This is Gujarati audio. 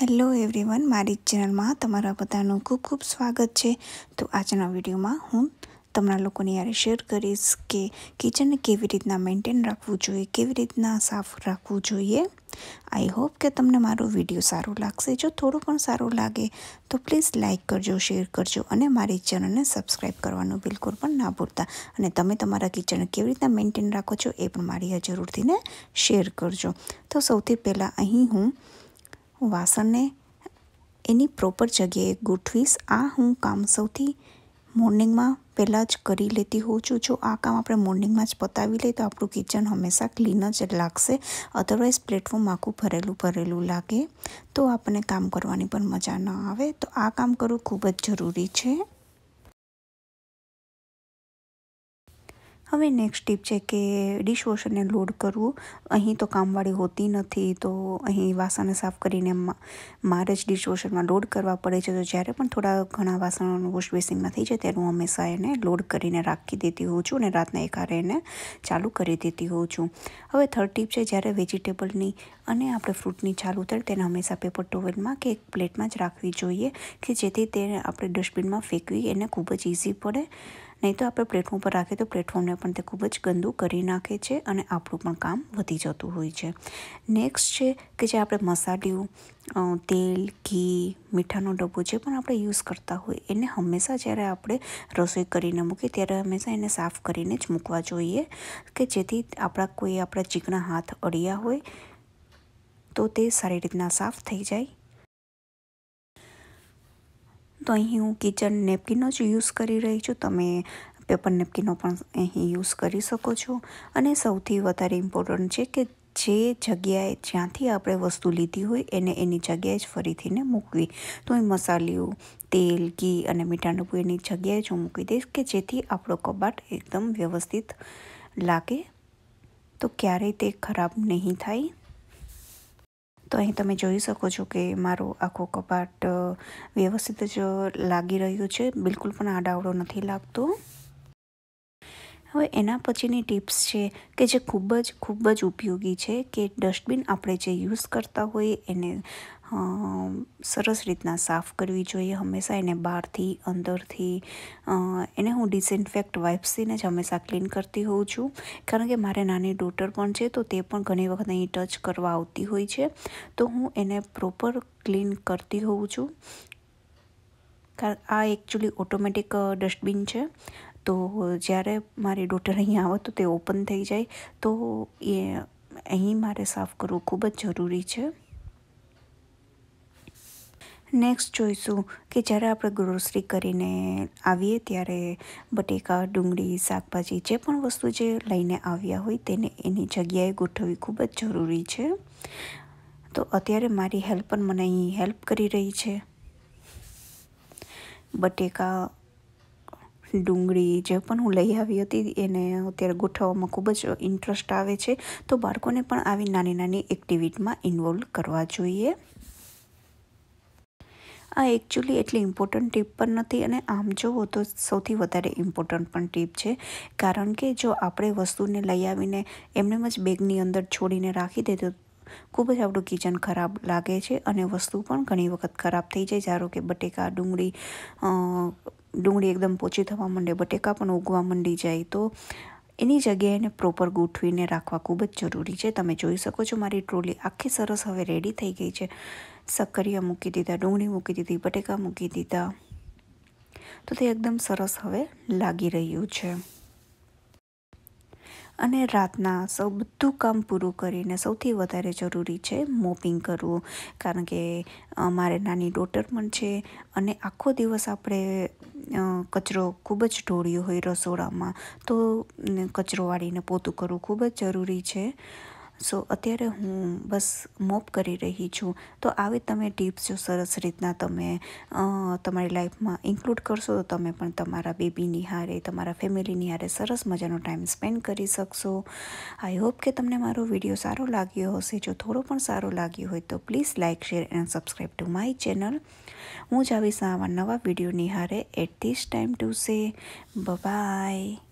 હેલો એવરીવન મારી ચેનલમાં તમારા બધાનું ખૂબ ખૂબ સ્વાગત છે તો આજના વિડીયોમાં હું તમારા લોકોની યારે શેર કરીશ કે કિચનને કેવી રીતના મેન્ટેન રાખવું જોઈએ કેવી રીતના સાફ રાખવું જોઈએ આઈ હોપ કે તમને મારો વિડીયો સારો લાગશે જો થોડો પણ સારો લાગે તો પ્લીઝ લાઇક કરજો શેર કરજો અને મારી ચેનલને સબસ્ક્રાઈબ કરવાનું બિલકુલ પણ ના ભૂલતા અને તમે તમારા કિચનને કેવી રીતના મેન્ટેન રાખો છો એ પણ મારી આ જરૂરથીને શેર કરજો તો સૌથી પહેલાં અહીં હું વાસણને એની પ્રોપર જગ્યાએ ગોઠવીશ આ હું કામ સૌથી મોર્નિંગમાં પહેલાં જ કરી લેતી હોઉં છું જો આ કામ આપણે મોર્નિંગમાં જ પતાવી લઈએ તો આપણું કિચન હંમેશા ક્લીન જ લાગશે અધરવાઇઝ પ્લેટફોર્મ આખું ભરેલું ભરેલું લાગે તો આપણને કામ કરવાની પણ મજા ન આવે તો આ કામ કરવું ખૂબ જ જરૂરી છે હવે નેક્સ્ટ ટીપ છે કે ડિશવોશરને લોડ કરવું અહીં તો કામવાળી હોતી નથી તો અહીં વાસણને સાફ કરીને મારે જ ડિશવોશરમાં લોડ કરવા પડે છે તો જ્યારે પણ થોડા ઘણા વાસણો વોશ બેસિનમાં થઈ જાય ત્યારે હું હંમેશા એને લોડ કરીને રાખી દેતી હોઉં છું અને રાતના એકારે એને ચાલુ કરી દેતી હોઉં છું હવે થર્ડ ટીપ છે જ્યારે વેજીટેબલની અને આપણે ફ્રૂટની ચાલુ ઉતરે તેને હંમેશા પેપર ટોવેલમાં કે એક પ્લેટમાં જ રાખવી જોઈએ કે જેથી તે આપણે ડસ્ટબિનમાં ફેંકવી એને ખૂબ જ ઇઝી પડે નહીં તો આપણે પ્લેટફોર્મ પર રાખીએ તો પ્લેટફોર્મને પણ તે ખૂબ જ ગંદુ કરી નાખે છે અને આપણું પણ કામ વધી જતું હોય છે નેક્સ્ટ છે કે જે આપણે મસાલીઓ તેલ ઘી મીઠાનો ડબ્બો જે પણ આપણે યુઝ કરતા હોય એને હંમેશા જ્યારે આપણે રસોઈ કરીને મૂકીએ ત્યારે હંમેશા એને સાફ કરીને જ મૂકવા જોઈએ કે જેથી આપણા કોઈ આપણા ચીકણા હાથ અડિયા હોય તો તે સારી રીતના સાફ થઈ જાય તો અહીં હું કિચન નેપકિનનો જ યુઝ કરી રહી છું તમે પેપર નેપકિનનો પણ અહીં યુઝ કરી શકો છો અને સૌથી વધારે ઇમ્પોર્ટન્ટ છે કે જે જગ્યાએ જ્યાંથી આપણે વસ્તુ લીધી હોય એને એની જગ્યાએ જ ફરીથીને મૂકવી તો એ મસાલિયું તેલ ઘી અને મીઠાનું એની જગ્યાએ જ હું મૂકી દઈશ કે જેથી આપણો કબાટ એકદમ વ્યવસ્થિત લાગે તો ક્યારેય તે ખરાબ નહીં થાય તો અહીં તમે જોઈ શકો છો કે મારું આખું કપાટ વ્યવસ્થિત જ લાગી રહ્યું છે બિલકુલ પણ આડાવડો નથી લાગતો હવે એના પછીની ટિપ્સ છે કે જે ખૂબ જ ખૂબ જ ઉપયોગી છે કે ડસ્ટબિન આપણે જે યુઝ કરતા હોઈએ એને સરસ રીતના સાફ કરવી જોઈએ હંમેશા એને બહારથી અંદરથી એને હું ડિસઇન્ફેક્ટ વાઇપ્સીને જ હંમેશા ક્લીન કરતી હોઉં છું કારણ કે મારે નાની ડોટર પણ છે તો તે પણ ઘણી વખત અહીં ટચ કરવા આવતી હોય છે તો હું એને પ્રોપર ક્લીન કરતી હોઉં છું કારણ આ એકચ્યુઅલી ઓટોમેટિક ડસ્ટબિન છે તો જ્યારે મારી ડોટર અહીં આવે તો તે ઓપન થઈ જાય તો એ અહીં મારે સાફ કરવું ખૂબ જ જરૂરી છે નેક્સ્ટ જોઈશું કે જ્યારે આપણે ગ્રોસરી કરીને આવીએ ત્યારે બટેકા ડુંગળી શાકભાજી જે પણ વસ્તુ જે લઈને આવ્યા હોય તેને એની જગ્યાએ ગોઠવવી ખૂબ જ જરૂરી છે તો અત્યારે મારી હેલ્પર મને અહીં હેલ્પ કરી રહી છે બટેકા ડુંગળી જે પણ હું લઈ આવી હતી એને અત્યારે ગોઠવવામાં ખૂબ જ ઇન્ટરેસ્ટ આવે છે તો બાળકોને પણ આવી નાની નાની એક્ટિવિટીમાં ઇન્વોલ્વ કરવા જોઈએ આ એકચ્યુઅલી એટલી ઇમ્પોર્ટન્ટ ટીપ પણ નથી અને આમ જોવો તો સૌથી વધારે ઇમ્પોર્ટન્ટ પણ ટીપ છે કારણ કે જો આપણે વસ્તુને લઈ આવીને એમનેમ જ બેગની અંદર છોડીને રાખી દે તો ખૂબ જ આપણું કિચન ખરાબ લાગે છે અને વસ્તુ પણ ઘણી વખત ખરાબ થઈ જાય ધારો કે બટેકા ડુંગળી ડુંગળી એકદમ પોચી થવા માંડે બટેકા પણ ઉગવા માંડી જાય તો એની જગ્યાએને પ્રોપર ગોઠવીને રાખવા ખૂબ જ જરૂરી છે તમે જોઈ શકો છો મારી ટ્રોલી આખી સરસ હવે રેડી થઈ ગઈ છે સક્કરિયા મૂકી દીધા ડુંગળી મૂકી દીધી બટેકા મૂકી દીધા તો તે એકદમ સરસ હવે લાગી રહ્યું છે અને રાતના સૌ બધું કામ પૂરું કરીને સૌથી વધારે જરૂરી છે મોપિંગ કરવું કારણ કે મારે નાની ડોટર પણ છે અને આખો દિવસ આપણે કચરો ખૂબ જ ઢોળ્યો હોય રસોડામાં તો કચરો વાળીને પોતું કરવું ખૂબ જ જરૂરી છે સો અત્યારે હું બસ મોપ કરી રહી છું તો આવી તમે ટિપ્સ જો સરસ રીતના તમે તમારી લાઈફમાં ઇન્ક્લુડ કરશો તો તમે પણ તમારા બેબીની હારે તમારા ફેમિલીની હારે સરસ મજાનો ટાઈમ સ્પેન્ડ કરી શકશો આઈ હોપ કે તમને મારો વિડીયો સારો લાગ્યો હશે જો થોડો પણ સારો લાગ્યો હોય તો please like share and subscribe to my channel હું જ આવીશ આવા નવા વિડીયોની હારે at this time to say by